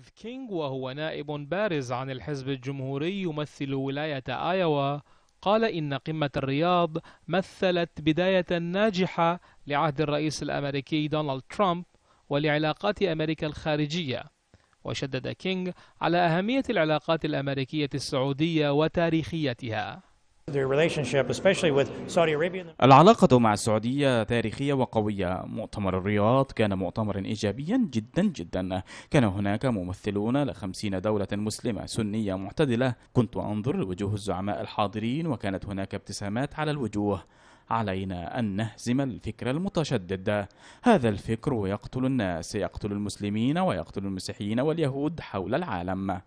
ستيف كينغ وهو نائب بارز عن الحزب الجمهوري يمثل ولاية آيوا قال إن قمة الرياض مثلت بداية ناجحة لعهد الرئيس الأمريكي دونالد ترامب ولعلاقات أمريكا الخارجية وشدد كينغ على أهمية العلاقات الأمريكية السعودية وتاريخيتها العلاقة مع السعودية تاريخية وقوية مؤتمر الرياض كان مؤتمرا إيجابيا جدا جدا كان هناك ممثلون لخمسين دولة مسلمة سنية معتدلة كنت أنظر لوجوه الزعماء الحاضرين وكانت هناك ابتسامات على الوجوه علينا أن نهزم الفكر المتشدد هذا الفكر يقتل الناس يقتل المسلمين ويقتل المسيحيين واليهود حول العالم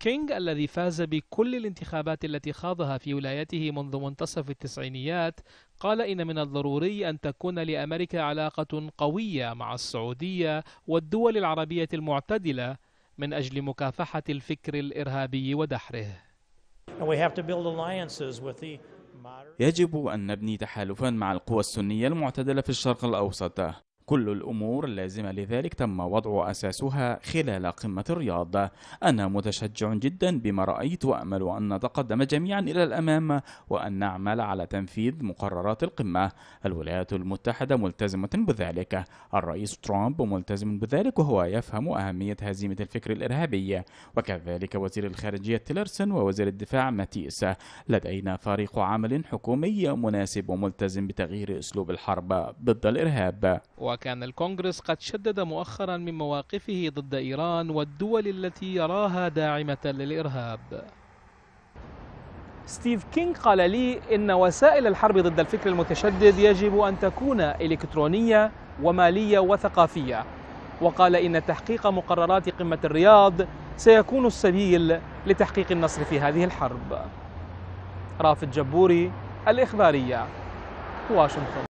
كينغ الذي فاز بكل الانتخابات التي خاضها في ولايته منذ منتصف التسعينيات قال إن من الضروري أن تكون لأمريكا علاقة قوية مع السعودية والدول العربية المعتدلة من أجل مكافحة الفكر الإرهابي ودحره يجب أن نبني تحالفا مع القوى السنية المعتدلة في الشرق الأوسط كل الأمور اللازمة لذلك تم وضع أساسها خلال قمة الرياض أنا متشجع جدا بما رأيت وأمل أن نتقدم جميعا إلى الأمام وأن نعمل على تنفيذ مقررات القمة الولايات المتحدة ملتزمة بذلك الرئيس ترامب ملتزم بذلك وهو يفهم أهمية هزيمة الفكر الإرهابي وكذلك وزير الخارجية تيلرسون ووزير الدفاع ماتيس لدينا فريق عمل حكومي مناسب وملتزم بتغيير أسلوب الحرب ضد الإرهاب وكان الكونغرس قد شدد مؤخرا من مواقفه ضد إيران والدول التي يراها داعمة للإرهاب ستيف كينغ قال لي إن وسائل الحرب ضد الفكر المتشدد يجب أن تكون إلكترونية ومالية وثقافية وقال إن تحقيق مقررات قمة الرياض سيكون السبيل لتحقيق النصر في هذه الحرب رافد جبوري الإخبارية واشنطن